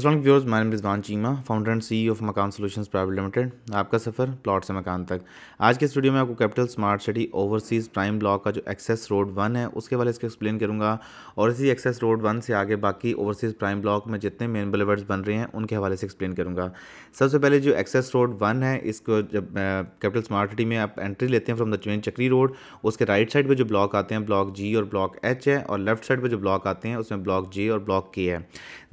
Aslam viewers माय Rizwan Cheema founder and सी of Makaan Solutions Private Limited आपका सफ़र प्लॉट से मकान तक आज के स्टूडियो में आपको capital smart City Overseas prime block का जो एक्सेस रोड वन है उसके बारे इसको एक्सप्लेन करूंगा और इसी एक्सेस रोड वन से आगे बाकी ओवरसीज़ प्राइम ब्लॉक में जितने मेन बलेवर्ड्स बन रहे हैं उनके हवाले से एक्सप्लेन करूँगा सबसे पहले जो एक्सेस रोड वन है इसको जब कैपिटल स्मार्ट सिटी में आप एंट्री लेते हैं फ्रॉम द चवेन चक्री रोड उसके राइट साइड पर जो ब्लॉक आते हैं ब्लॉक जी और ब्लॉक एच है और लेफ्ट साइड पर जो ब्लॉक आते हैं उसमें ब्लॉक जे और ब्लॉक के है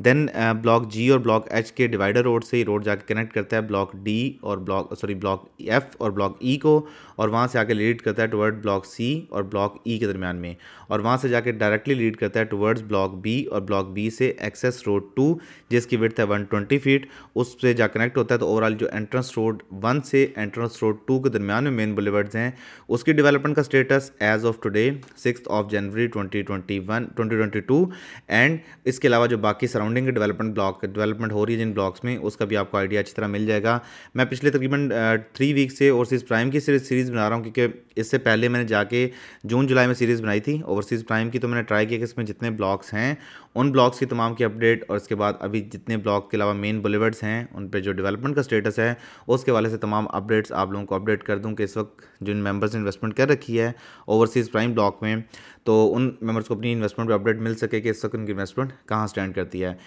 देन ब्लॉक जी जी और ब्लॉक एच के डिवाइडर रोड से ही रोड जाके कनेक्ट करता है ब्लॉक डी और ब्लॉक सॉरी ब्लॉक एफ और ब्लॉक ई e को और वहाँ से आके लीड करता है टुवर्ड ब्लॉक सी और ब्लॉक ई e के दरमियान में और वहाँ से जाके डायरेक्टली लीड करता है टुवर्ड्स ब्लॉक बी और ब्लॉक बी से एक्सेस रोड टू जिसकी विर्थ है वन ट्वेंटी फीट उससे जा कनेक्ट होता है तो ओवरऑल जो एंट्रेंस रोड वन से एंट्रेंस रोड टू के दरमियान में मेन बुलेवर्ड्स हैं उसकी डिवेलपमेंट का status as of today six of January twenty twenty one twenty twenty two and इसके अलावा जो बाकी सराउंडिंग डेवलपमेंट ब्लॉक डेवलपमेंट हो रही है जिन ब्लॉक्स में उसका भी आपको आइडिया अच्छी तरह मिल जाएगा मैं पिछले तकरीबन थ्री वीक से और सीरीज प्राइम की सीरीज सीरीज़ बना रहा हूँ क्योंकि इससे पहले मैंने जाके जून जुलाई में सीरीज़ बनाई थी ओवरसीज़ प्राइम की तो मैंने ट्राई किया कि इसमें जितने ब्लॉग्स हैं उन ब्लॉक्स की तमाम की अपडेट और इसके बाद अभी जितने ब्लॉक के अलावा मेन बुलेवर्ड्स हैं उन पर जो डेवलपमेंट का स्टेटस है उसके वाले से तमाम अपडेट्स आप लोगों को अपडेट कर दूँ कि इस वक्त जिन मेम्बर्स ने इन्वेस्टमेंट कर रखी है ओवरसीज़ प्राइम ब्लॉक में तो उन मेम्बर्स को अपनी इन्वेस्टमेंट पर अपडेट मिल सके कि इस वक्त उनकी इन्वेस्टमेंट कहाँ स्टैंड करती है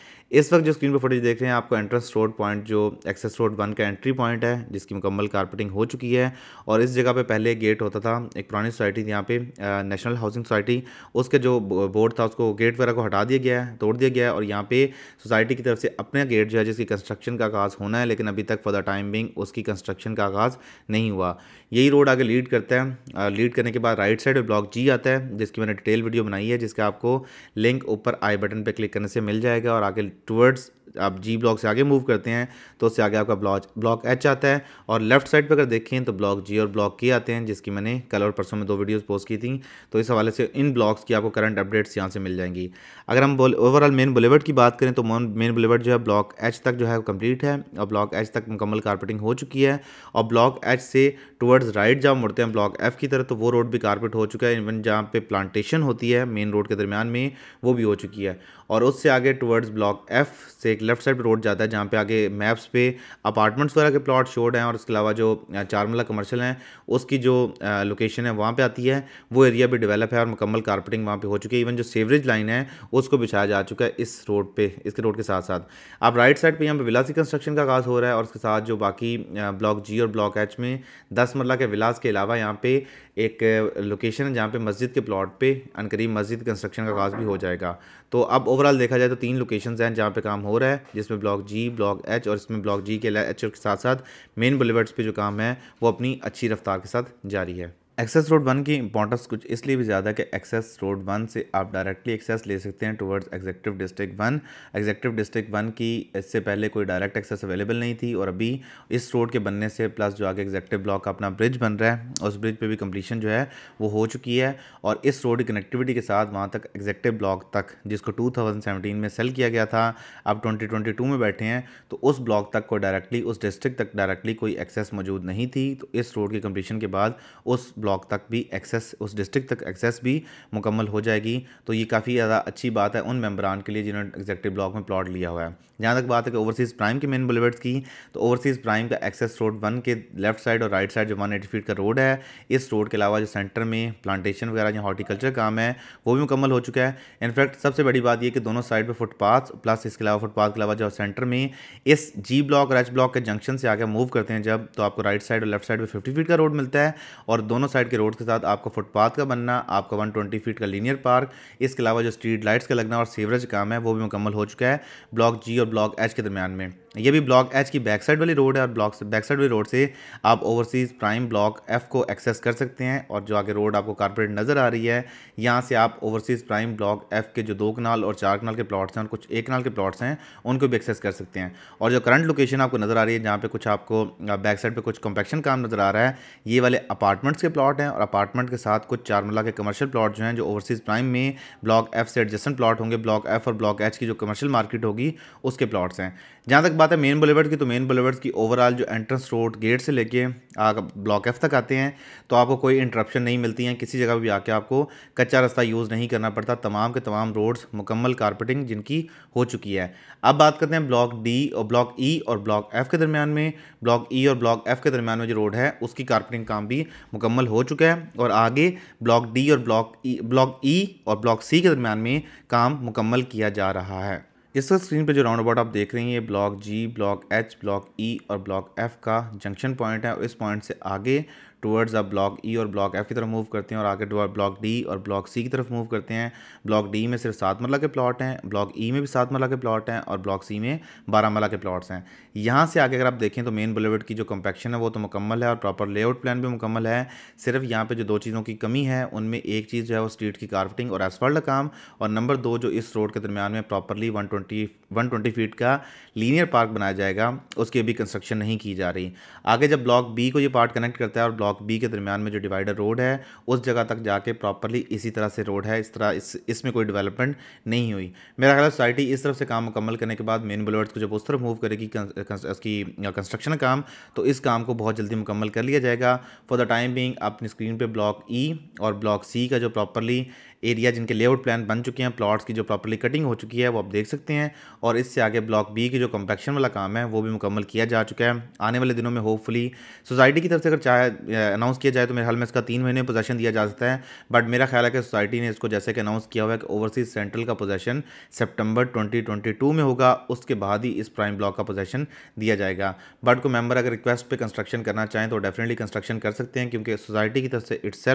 इस वक्त जो स्क्रीन पर फोटेज देख रहे हैं आपको एंट्रेंस रोड पॉइंट जो एक्सेस रोड वन का एंट्री पॉइंट है जिसकी मुकम्मल कारपेटिंग हो चुकी है और इस जगह पे पहले गेट होता था एक पुरानी सोसाइटी यहाँ पे नेशनल हाउसिंग सोसाइटी उसके जो बोर्ड था उसको गेट वगैरह को हटा दिया गया गया है तोड़ दिया गया है और यहाँ पे सोसाइटी की तरफ से अपना गेट जो है जिसकी कंस्ट्रक्शन का आगाज़ होना है लेकिन अभी तक फॉर द टाइम बिंग उसकी कंस्ट्रक्शन का आगाज़ नहीं हुआ यही रोड आगे लीड करता है लीड करने के बाद राइट साइड में ब्लॉक जी आता है जिसकी मैंने डिटेल वीडियो बनाई है जिसका आपको लिंक ऊपर आई बटन पर क्लिक करने से मिल जाएगा और आगे टूवर्ड्स आप जी ब्लॉक से आगे मूव करते हैं तो उससे आगे आपका ब्लॉक ब्लॉक एच आता है और लेफ्ट साइड पर अगर देखें तो ब्लॉक जी और ब्लॉक के आते हैं जिसकी मैंने कल और परसों में दो वीडियोस पोस्ट की थी तो इस हवाले से इन ब्लॉक्स की आपको करंट अपडेट्स यहाँ से मिल जाएंगी अगर हम ओवरऑल मेन बुलेवर्ड की बात करें तो मेन बुलेवर्ड जो है ब्लॉक एच तक जो है कम्प्लीट है और ब्लॉक एच तक मुकम्मल कारपेटिंग हो चुकी है और ब्लॉक एच से टूवर्ड्स राइट जहाँ मुड़ते हैं ब्लॉक एफ की तरफ तो वो रोड भी कारपेट हो चुका है इवन जहाँ पे प्लांटेशन होती है मेन रोड के दरमियान में वो भी हो चुकी है और उससे आगे टुवर्ड्स ब्लॉक एफ से एक लेफ्ट साइड रोड जाता है जहाँ पे आगे मैप्स पे अपार्टमेंट्स वगैरह के प्लॉट शोड हैं और इसके अलावा जो चारमला कमर्शियल हैं उसकी जो लोकेशन है वहाँ पे आती है वो एरिया भी डेवलप है और मुकम्मल कारपेटिंग वहाँ पे हो चुकी है इवन जो सेवरेज लाइन है उसको बिछाया जा चुका है इस रोड पर इसके रोड के साथ साथ अब राइट साइड पर यहाँ पर विलासी कंस्ट्रक्शन का आगाज़ हो रहा है और उसके साथ जो बाकी ब्लॉक जी और ब्लॉक एच में दस मरला के विलास के अलावा यहाँ पे एक लोकेशन है जहाँ पे मस्जिद के प्लॉट पे अनकरीब मस्जिद कंस्ट्रक्शन का काज भी हो जाएगा तो अब ओवरऑल देखा जाए तो तीन लोकेशन हैं जहाँ पे काम हो रहा है जिसमें ब्लॉक जी ब्लॉक एच और इसमें ब्लॉक जी के एच के साथ साथ मेन बुलेवर्ड्स पे जो काम है वो अपनी अच्छी रफ्तार के साथ जारी है एक्सेस रोड वन की इंपॉर्टेंस कुछ इसलिए भी ज़्यादा है कि एक्सेस रोड वन से आप डायरेक्टली एक्सेस ले सकते हैं towards executive district one executive district one की इससे पहले कोई डायरेक्ट एक्सेस अवेलेबल नहीं थी और अभी इस रोड के बनने से प्लस जो आगे एग्जेक्टिव ब्लॉक का अपना ब्रिज बन रहा है उस ब्रिज पर भी कम्प्लीशन जो है वो हो चुकी है और इस रोड की कनेक्टिविटी के साथ वहाँ तक एग्जेक्टिव ब्लॉक तक जिसको टू में सेल किया गया था अब ट्वेंटी में बैठे हैं तो उस ब्लॉक तक को डायरेक्टली उस डिस्ट्रिक्ट तक डायरेक्टली कोई एक्सेस मौजूद नहीं थी तो इस रोड की कम्प्लीशन के बाद उस ब्लॉक ब्लॉक तक भी एक्सेस उस डिस्ट्रिक्ट तक एक्सेस भी मुकम्मल हो जाएगी तो ये काफ़ी ज़्यादा अच्छी बात है उन मेम्बरान के लिए जिन्होंने एग्जेक्टिव ब्लॉक में प्लॉट लिया हुआ है जहाँ तक बात है कि ओवरसीज़ प्राइम के मेन बुलेवर्ड्स की तो ओवरसीज़ प्राइम का एक्सेस रोड वन के लेफ्ट साइड और राइट साइड जो वन एटी फीट का रोड है इस रोड के अलावा जो सेंटर में प्लांटेशन वगैरह या हॉर्टिकल्चर काम है वो भी मुकम्मल हो चुका है इनफैक्ट सबसे बड़ी बात यह कि दोनों साइड पर फुटपाथ प्लस इसके अलावा फुटपाथ के अलावा जो सेंटर में इस जी ब्लॉक और एच ब्लॉक के जंक्शन से आगे मूव करते हैं जब तो आपको राइट साइड और लेफ्ट साइड पर फिफ्टी फीट का रोड मिलता है और दोनों साइड के रोड के साथ आपका फुटपाथ का बनना आपका 120 फीट का लीनियर पार्क इसके अलावा जो स्ट्रीट लाइट्स का लगना और सीवरेज काम है वो भी मुकम्मल हो चुका है ब्लॉक जी और ब्लॉक एच के दरमियान में ये भी ब्लॉक एच की बैक साइड वाली रोड है और ब्लॉक बैक साइड वाली रोड से आप ओवरसीज़ प्राइम ब्लॉक एफ को एक्सेस कर सकते हैं और जो आगे रोड आपको कारपोरेट नज़र आ रही है यहाँ से आप ओवरसीज़ प्राइम ब्लॉक एफ के जो दो कनाल और चार कनाल के प्लाट्स हैं और कुछ एक कनाल के प्लाट्स हैं उनको भी एक्सेस कर सकते हैं और जो करंट लोकेशन आपको नज़र आ रही है जहाँ पर कुछ आपको बैक साइड पर कुछ कॉम्पैक्शन काम नज़र आ रहा है ये वाले अपार्टमेंट्स के प्लॉट हैं और अपार्टमेंट के साथ कुछ चारमला के कमर्शियल प्लॉट जो हैं जो ओवरसीज़ प्राइम में ब्लॉक एफ से एडजस्टन प्लॉट होंगे ब्लॉक एफ और ब्लॉक एच की जो कमर्शियल मार्केट होगी उसके प्लॉट्स हैं जहाँ तक बात है मेन बुलेवर्ड की तो मेन बुलेवर्ड की ओवरऑल जो एंट्रेंस रोड गेट से लेके आप ब्लॉक एफ तक आते हैं तो आपको कोई इंटरप्शन नहीं मिलती है किसी जगह भी आके आपको कच्चा रास्ता यूज़ नहीं करना पड़ता तमाम के तमाम रोड्स मुकम्मल कारपेटिंग जिनकी हो चुकी है अब बात करते हैं ब्लॉक डी और ब्लॉक ई e, और ब्लॉक एफ़ के दरमियान में ब्लॉक ई e और ब्लॉक एफ़ के दरमियान में जो रोड है उसकी कारपेटिंग काम भी मुकम्मल हो चुका है और आगे ब्लॉक डी और ब्लॉक ई ब्लॉक ई और ब्लॉक सी के दरमियान में काम मुकम्मल किया जा रहा है इस वक्त स्क्रीन पर जो राउंड अबाउट आप देख रहे हैं ये block G block H block E और ब्लॉक एफ का जंक्शन पॉइंट है और इस पॉइंट से आगे टुवर्ड्स अब ब्लॉक ई और ब्लॉक एफ की तरफ मूव करते हैं और आगे ब्लॉक डी और ब्लॉक सी की तरफ मूव करते हैं ब्लॉक डी में सिर्फ सात मरला के प्लॉट हैं ब्लॉक ई e में भी सात मरला के प्लॉट हैं और ब्लॉक सी में बारह मरला के प्लॉट्स हैं यहाँ से आगे अगर आप देखें तो मेन बुलेवर्ड की जो कंपेक्शन है वो तो मुकम्मल है और प्रॉपर लेआउट प्लान भी मुकम्मल है सिर्फ यहाँ पर जो दो चीज़ों की कमी है उनमें एक चीज़ जो है वो स्ट्रीट की कार्पेटिंग और एसफर्ड का काम और नंबर दो जो इस रोड के दरमियान में properly one twenty one twenty feet का लीनियर पार्क बनाया जाएगा उसकी अभी कंस्ट्रक्शन नहीं की जा रही आगे जब ब्लॉक बी को ये पार्ट कनेक्ट करता है और ब्लॉक ब्लॉक बी के दरमियान में जो डिवाइडर रोड है उस जगह तक जाके प्रॉपरली इसी तरह से रोड है इस तरह इस इसमें कोई डेवलपमेंट नहीं हुई मेरा ख्याल सोसाइटी इस तरफ से काम मुकम्मल करने के बाद मेन बुलवर्ड्स को जब उस तरफ मूव करेगी उसकी कंस्ट्रक्शन काम तो इस काम को बहुत जल्दी मुकम्मल कर लिया जाएगा फॉर द टाइम बिंग अपनी स्क्रीन पर ब्लॉक ई e और ब्लॉक सी का जो प्रॉपरली एरिया जिनके लेआउट प्लान बन चुके हैं प्लॉट्स की जो प्रॉपरली कटिंग हो चुकी है वो आप देख सकते हैं और इससे आगे ब्लॉक बी की जो कम्पेक्शन वाला काम है वो भी मुकम्मल किया जा चुका है आने वाले दिनों में होपफुली सोसाइटी की तरफ से अगर चाहे अनाउंस किया जाए तो मेरे हाल में इसका तीन महीने पोजेशन दिया जा सकता है बट मेरा ख्याल है कि सोसाइटी ने इसको जैसे कि अनाउंस किया हुआ है कि ओवरसीज सेंट्रल का पोजेशन सेप्टेम्बर ट्वेंटी में होगा उसके बाद ही इस प्राइम ब्लॉक का पोजेशन दिया जाएगा बट को मेम्बर अगर रिक्वेस्ट पर कंस्ट्रक्शन करना चाहें तो डेफिनेटली कंस्ट्रक्शन कर सकते हैं क्योंकि सोसाइटी की तरफ से इट्स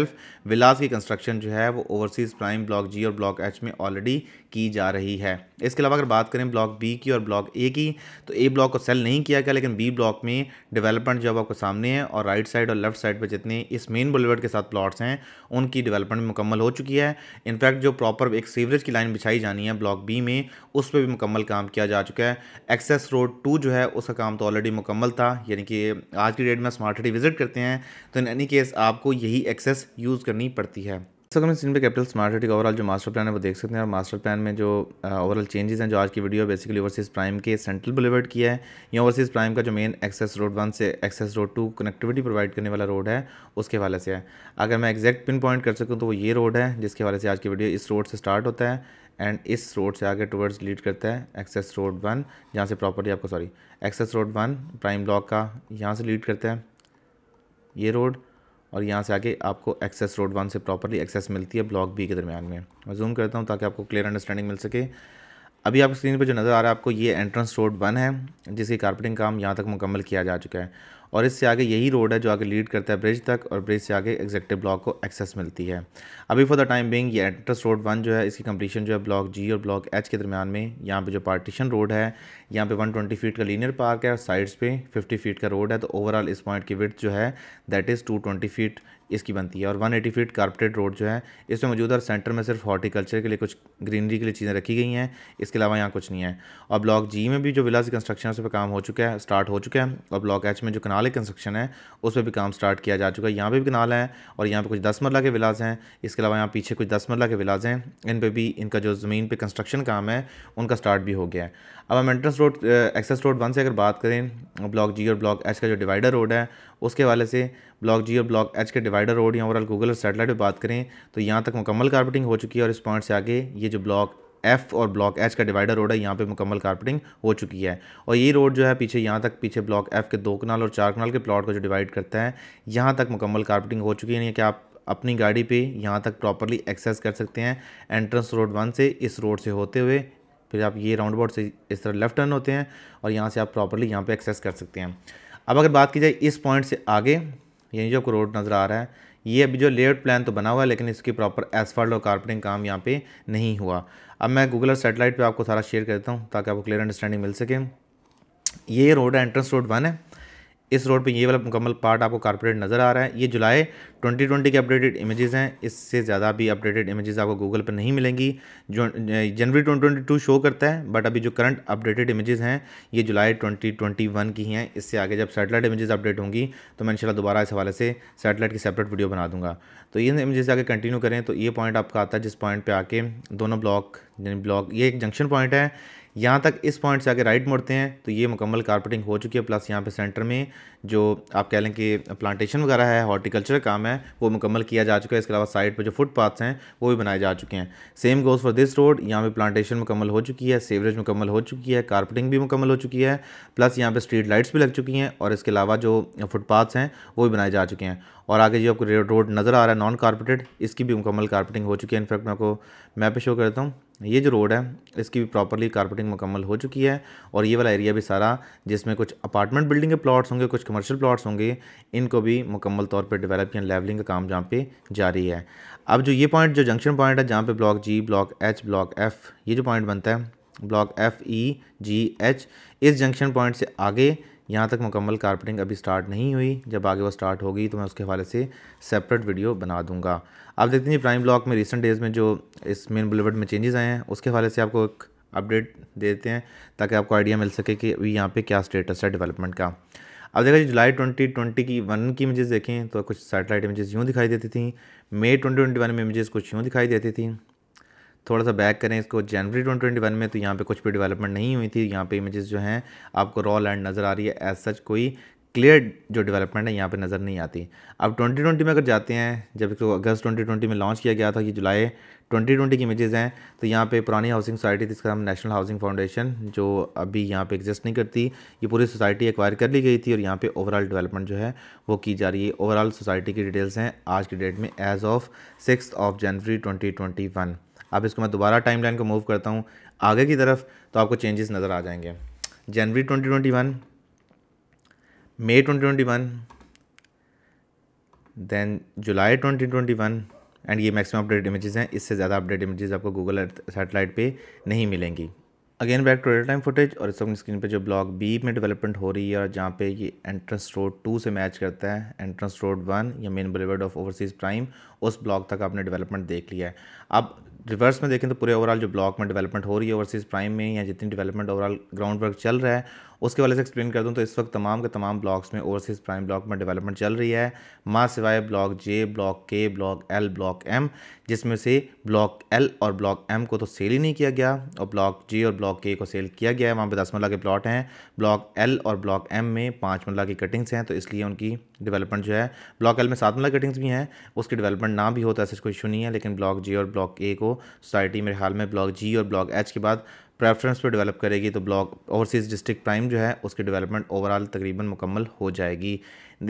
विलास की कंस्ट्रक्शन जो है वो ओवरसीज़ प्राइम ब्लॉक जी और ब्लॉक एच में ऑलरेडी की जा रही है इसके अलावा अगर बात करें ब्लॉक बी की और ब्लॉक ए की तो ए ब्लॉक को सेल नहीं किया गया लेकिन बी ब्लॉक में डेवलपमेंट जो आपको सामने है और राइट साइड और लेफ्ट साइड पर जितने इस मेन बुलेवर्ड के साथ प्लॉट्स हैं उनकी डेवलपमेंट मुकम्मल हो चुकी है इनफैक्ट जो प्रॉपर एक सीवरेज की लाइन बिछाई जानी है ब्लॉक बी में उस पर भी मुकम्मल काम किया जा चुका है एक्सेस रोड टू जो है उसका काम तो ऑलरेडी मुकम्मल था यानी कि आज की डेट में स्मार्ट सिटी विज़िट करते हैं तो इन एनी केस आपको यही एक्सेस यूज़ करनी पड़ती है सर हम स्क्रीन पे कैपिटल स्मार्ट सिटी का ओवरऑल जो मास्टर प्लान है वो देख सकते हैं और मास्टर प्लान में जो ओवरऑल चेंजेस हैं जो आज की वीडियो बेसिकली ओवरसीज़ प्राइम के सेंट्रल बुलेवर्ड किया है या ओवरसीज़ प्राइम का जो मेन एक्सेस रोड वन से access road two connectivity provide करने वाला रोड है उसके हवाले से है अगर मैं एग्जैक्ट पिन पॉइंट कर सकूँ तो वो ये रोड है जिसके हवाले से आज की वीडियो इस रोड से स्टार्ट होता है एंड इस रोड से आगे टूवर्ड्स लीड करता है एक्सेस रोड वन यहाँ से प्रॉपर्टी आपको sorry access road one prime block का यहाँ से लीड करता है ये रोड और यहाँ से आगे आपको एक्सेस रोड वन से प्रॉपरली एक्सेस मिलती है ब्लॉक बी के दरमियान में मैं जूम करता हूँ ताकि आपको क्लियर अंडरस्टैंडिंग मिल सके अभी आप स्क्रीन पर जो नज़र आ रहा है आपको ये एंट्रेंस रोड वन है जिसकी कारपेटिंग काम यहाँ तक मुकम्मल किया जा चुका है और इससे आगे यही रोड है जो आगे लीड करता है ब्रिज तक और ब्रिज से आगे एग्जेक्टिव ब्लॉक को एक्सेस मिलती है अभी फॉर द टाइम बिंग ये एंट्रेस रोड वन जो है इसकी कंप्लीशन जो है ब्लॉक जी और ब्लॉक एच के दरमियान में यहाँ पर जो पार्टीशन रोड है यहाँ पर वन ट्वेंटी फीट का लीनियर पार्क है और साइड्स पे फिफ्टी फीट का रोड है तो ओवरऑल इस पॉइंट की विथ जो है that is two twenty feet इसकी बनती है और 180 फीट कार्पेटेड रोड जो है इसमें मौजूद और सेंटर में सिर्फ हॉर्टिकल्चर के लिए कुछ ग्रीनरी के लिए चीज़ें रखी गई हैं इसके अलावा यहाँ कुछ नहीं है और ब्लॉक जी में भी जो विलाज कंस्ट्रक्शन उस पर काम हो चुका है स्टार्ट हो चुका है और ब्लॉक एच में जो कनाल नाले कंस्ट्रक्शन है उस पर भी काम स्टार्ट किया जा चुका है यहाँ पर भी नाला है और यहाँ पर कुछ दस मरला के विलाज हैं इसके अलावा यहाँ पीछे कुछ दस मरला के विलाज हैं इन पर भी इनका जो ज़मीन पर कंस्ट्रक्शन काम है उनका स्टार्ट भी हो गया है अब हम entrance road access road one से अगर बात करें ब्लॉक जी और ब्लॉक एच का जो डिवाइडर रोड है उसके वाले से ब्लॉक जी और ब्लॉक एच के डिवाइडर रोड या ओवरऑल गूगल और सेटेलाइट पर बात करें तो यहाँ तक मुकम्मल कारपेटिंग हो चुकी है और इस पॉइंट से आगे ये जो ब्लॉक एफ और ब्लॉक एच का डिवाइडर रोड है यहाँ पे मुकम्मल कारपेटिंग हो चुकी है और ये रोड जो है पीछे यहाँ तक पीछे ब्लॉक एफ के दो कनाल और चार कनाल के प्लॉट को जो डिवाइड करता है यहाँ तक मुकम्मल कारपेटिंग हो चुकी है कि आप अपनी गाड़ी पर यहाँ तक प्रॉपरली एक्सेस कर सकते हैं एंट्रेंस रोड वन से इस रोड से होते हुए फिर आप ये राउंड बोर्ड से इस तरह लेफ्ट टर्न होते हैं और यहाँ से आप प्रॉपरली यहाँ पे एक्सेस कर सकते हैं अब अगर बात की जाए इस पॉइंट से आगे यानी जो आपको रोड नज़र आ रहा है ये अभी जो लेआउट प्लान तो बना हुआ है लेकिन इसकी प्रॉपर एसफाल्ट और कारपेटिंग काम यहाँ पे नहीं हुआ अब मैं गूगल और सेटेलाइट पे आपको सारा शेयर करता हूँ ताकि आपको क्लियर अंडरस्टैंडिंग मिल सके ये रोड है एंट्रेंस रोड वन है इस रोड पे ये वाला मुकम्मल पार्ट आपको कारपोरेट नज़र आ रहा है ये जुलाई 2020 के अपडेटेड इमेजेस हैं इससे ज़्यादा भी अपडेटेड इमेजेस आपको गूगल पे नहीं मिलेंगी जो जनवरी 2022 शो करता है बट अभी जो करंट अपडेटेड इमेजेस हैं ये जुलाई 2021 की हैं इससे आगे जब सैटेलाइट इमेजेस अपडेट होंगी तो मैं इनशाला दोबारा इस हवाले से सैटेलाइट की सेपरेट वीडियो बना दूँगा तो ये इमेजेस आगे कंटिन्यू करें तो ये पॉइंट आपका आता है जिस पॉइंट पर आके दोनों ब्लॉक ब्लॉक ये एक जंक्शन पॉइंट है यहाँ तक इस पॉइंट से आगे राइट मुड़ते हैं तो ये मुकम्मल कारपेटिंग हो चुकी है प्लस यहाँ पे सेंटर में जो आप कह लें कि प्लांटेशन वगैरह है हॉर्टिकल्चर काम है वो मुकम्मल किया जा चुका है इसके अलावा साइड पर जो फुटपाथ्स हैं वो भी बनाए जा चुके हैं same goes for this road यहाँ पर प्लांटेशन मुकम्मल हो चुकी है सेवरेज मुकम्मल हो चुकी है कारपेटिंग भी मुकम्मल हो चुकी है प्लस यहाँ पर स्ट्रीट लाइट्स भी लग चुकी हैं और इसके अलावा जो फुटपाथ्स हैं वो भी बनाए जा चुके हैं और आगे जो आपको रोड नज़र आ रहा है नॉन कारपेटेड इसकी भी मुकम्मल कारपेटिंग हो चुकी है इनफैक्ट मैं आपको मैप पे शो करता हूँ ये जो रोड है इसकी भी प्रॉपरली कारपेटिंग मुकम्मल हो चुकी है और ये वाला एरिया भी सारा जिसमें कुछ अपार्टमेंट बिल्डिंग के प्लाट्स होंगे कुछ कमर्शियल प्लाट्स होंगे इनको भी मुकम्मल तौर पर डेवलप या लेवलिंग का काम जहाँ पे जारी है अब जो ये पॉइंट जो जंक्शन पॉइंट है जहाँ पर block G block H block F ये जो पॉइंट बनता है block F E G H इस जंक्शन पॉइंट से आगे यहाँ तक मुकम्मल कारपेटिंग अभी स्टार्ट नहीं हुई जब आगे वो स्टार्ट होगी तो मैं उसके हवाले से सेपरेट वीडियो बना दूंगा आप देखते हैं प्राइम ब्लॉक में रिसेंट डेज़ में जो इस मेन बुलेवर्ड में चेंजेस आए हैं उसके हवाले से आपको एक अपडेट देते हैं ताकि आपको आइडिया मिल सके कि अभी यहाँ पर क्या स्टेटस है डेवलपमेंट का अब देखा जी जुलाई ट्वेंटी ट्वेंटी की वन की इमेजेस देखें तो कुछ सैटेलाइट इमेजेस यूँ दिखाई देती थी मई वन में इमेजेस कुछ यूँ दिखाई देती थी थोड़ा सा बैक करें इसको जनवरी 2021 में तो यहाँ पे कुछ भी डेवलपमेंट नहीं हुई थी यहाँ पे इमेजेस जो हैं आपको रॉ लैंड नज़र आ रही है एज सच कोई क्लियर जो डेवलपमेंट है यहाँ पे नज़र नहीं आती अब 2020 में अगर जाते हैं जब इसको अगस्त 2020 में लॉन्च किया गया था कि जुलाई 2020 की इमेजेज़ हैं तो यहाँ पे पुरानी हाउसिंग सोसाइटी इसका नाम नेशनल हाउसिंग फाउंडेशन जो अभी यहाँ पे एग्जिस्ट नहीं करती ये पूरी सोसाइटी एक्वायर कर ली गई थी और यहाँ पे ओवरऑल डेवलपमेंट जो है वो की जा रही है ओवरऑल सोसाइटी की डिटेल्स हैं आज की डेट में as of six of January twenty अब इसको मैं दोबारा टाइम को मूव करता हूँ आगे की तरफ तो आपको चेंजेस नज़र आ जाएंगे January twenty May twenty twenty one then July twenty twenty one and ये मैक्सिमम अपडेट इमेजेस हैं इससे ज़्यादा अपडेट इमेजेस आपको गूगल अर्थ सेटेलाइट पे नहीं मिलेंगी again back to real time footage और इस अपनी स्क्रीन पे जो ब्लॉक बी में डेवलपमेंट हो रही है और जहाँ पे ये एंट्रेंस रोड टू से मैच करता है एंट्रेंस रोड वन या main boulevard of overseas prime उस ब्लॉक तक आपने डेवलपमेंट देख लिया है अब रिवर्स में देखें तो पूरे ओवरऑल जो ब्लॉक में डेवलपमेंट हो रही है ओवरसीज़ प्राइम में या जितनी डेवलपमेंट ओवरऑल ग्राउंड वर्क चल रहा है उसके वाले से एक्सप्लेन कर दूँ तो इस वक्त तमाम के तमाम ब्लॉक्स में ओवरसीज़ प्राइम ब्लॉक में डेवलपमेंट चल रही है माँ सिवाय block J block K block L block M जिसमें से ब्लॉक एल और ब्लॉक एम को तो सेल ही नहीं किया गया और ब्लॉक जे और ब्लॉक के को सेल किया गया है वहाँ पर दस मरला के प्लॉट हैं ब्लॉक एल और ब्लॉक एम में पाँच मरला की कटिंग्स हैं तो इसलिए उनकी डेवलपमेंट जो है ब्लॉक एल में सात मरला कटिंग्स भी हैं उसकी डेवलपमेंट ना भी होता तो ऐसा कोई इशू नहीं है लेकिन ब्लॉक जी और ब्लॉक ए को सोसाइटी मेरे हाल में ब्लॉक जी और ब्लॉक एच के बाद प्रेफरेंस पे डेवलप करेगी तो ब्लॉक ओवरसीज़ डिस्ट्रिक्ट प्राइम जो है उसकी डेवलपमेंट ओवरऑल तकरीबन मुकम्मल हो जाएगी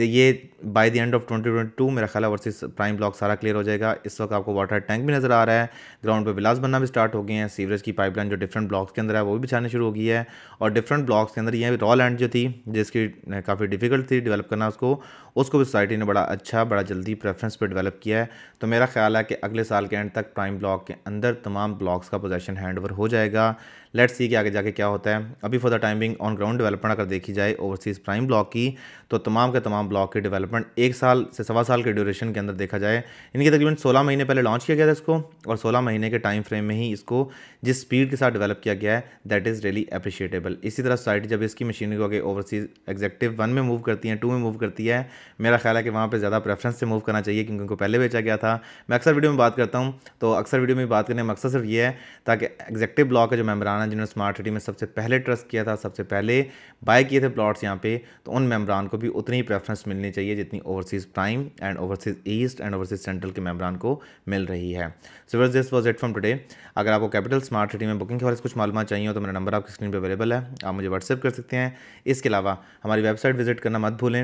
ये बाय द एंड ऑफ 2022 मेरा ख्याल वर्सेस प्राइम ब्लॉक सारा क्लियर हो जाएगा इस वक्त आपको वाटर टैंक भी नज़र आ रहा है ग्राउंड पे विलास बनना भी स्टार्ट हो गए हैं सीवरेज की पाइपलाइन जो डिफरेंट ब्लॉक्स के अंदर है वो भी बिछाने शुरू हो गई है और डिफरेंट ब्लॉक्स के अंदर ये रॉ लैंड जो थी जिसकी काफ़ी डिफिकल्ट थी डेवलप करना उसको उसको भी सोसाइटी ने बड़ा अच्छा बड़ा जल्दी प्रेफरेंस पर डेवलप किया है तो मेरा ख्याल है कि अगले साल के एंड तक प्राइम ब्लॉक के अंदर तमाम ब्लॉक्स का पोजेशन हैंड हो जाएगा लेट सी कि आगे जाके क्या होता है अभी for the timing on ground development अगर देखी जाए ओवरसीज़ प्राइम ब्लॉक की तो तमाम के तमाम ब्लॉक की डेवलपमेंट एक साल से सवा साल के ड्यूरेशन के अंदर देखा जाए इनके तकरीबन सोलह महीने पहले लॉन्च किया गया था इसको और सोलह महीने के टाइम फ्रेम में ही इसको जिस स्पीड के साथ डेवलप किया गया है दैट इज़ रियली अप्रिशिएटेबल इसी तरह सोसाइटी जब इसकी मशीनरी को आगे ओवरसीज़ एग्जेक्टिव वन में मूव करती है टू में मूव करती है मेरा ख्याल है कि वहाँ पर ज़्यादा प्रेफरेंस से मूव करना चाहिए क्योंकि उनको पहले बेचा गया था मैं अक्सर वीडियो में बात करता हूँ तो अक्सर वीडियो में बात करने का मकसद सिर्फ ये है ताकि एग्जेक्टिव ब्लॉक का जो मेम्बरान मेम्ब्रान जिन्होंने स्मार्ट सिटी में सबसे पहले ट्रस्ट किया था सबसे पहले बाय किए थे प्लॉट्स यहाँ पे तो उन मेम्बरान को भी उतनी ही प्रेफरेंस मिलनी चाहिए जितनी overseas prime and overseas east and overseas central के मेम्बरान को मिल रही है so this was it from today अगर आपको कैपिटल स्मार्ट सिटी में बुकिंग के बारे में कुछ मालूम चाहिए तो मेरा नंबर आपकी स्क्रीन पर अवेलेबल है आप मुझे व्हाट्सअप कर सकते हैं इसके अलावा हमारी वेबसाइट विजिट करना मत भूलें